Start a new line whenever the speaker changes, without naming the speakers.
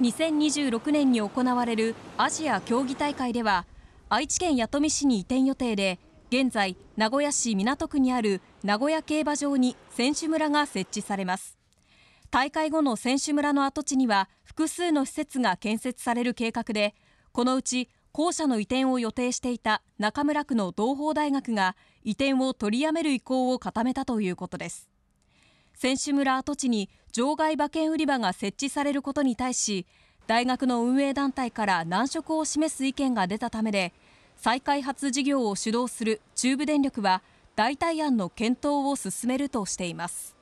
2026年に行われるアジア競技大会では愛知県弥富市に移転予定で現在名古屋市港区にある名古屋競馬場に選手村が設置されます大会後の選手村の跡地には複数の施設が建設される計画でこのうち校舎の移転を予定していた中村区の同法大学が移転を取りやめる意向を固めたということです選手村跡地に場外馬券売り場が設置されることに対し大学の運営団体から難色を示す意見が出たためで再開発事業を主導する中部電力は代替案の検討を進めるとしています。